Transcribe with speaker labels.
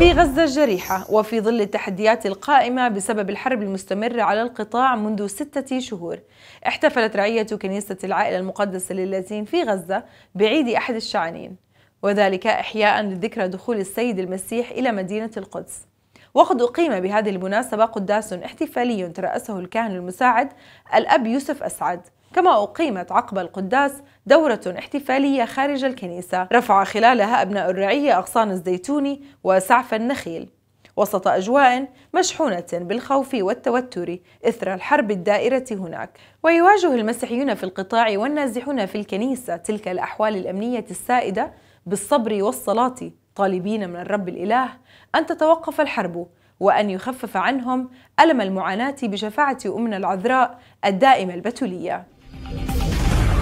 Speaker 1: في غزة الجريحة وفي ظل التحديات القائمة بسبب الحرب المستمرة على القطاع منذ ستة شهور احتفلت رعية كنيسة العائلة المقدسة للاتين في غزة بعيد أحد الشعانين وذلك إحياء لذكرى دخول السيد المسيح إلى مدينة القدس وقد أقيم بهذه المناسبة قداس احتفالي ترأسه الكاهن المساعد الأب يوسف أسعد كما أقيمت عقب القداس دورة احتفالية خارج الكنيسة رفع خلالها أبناء الرعية أغصان الزيتون وسعف النخيل وسط أجواء مشحونة بالخوف والتوتر إثر الحرب الدائرة هناك ويواجه المسيحيون في القطاع والنازحون في الكنيسة تلك الأحوال الأمنية السائدة بالصبر والصلاة طالبين من الرب الإله أن تتوقف الحرب وأن يخفف عنهم ألم المعاناة بشفاعة أمنا العذراء الدائمة البتولية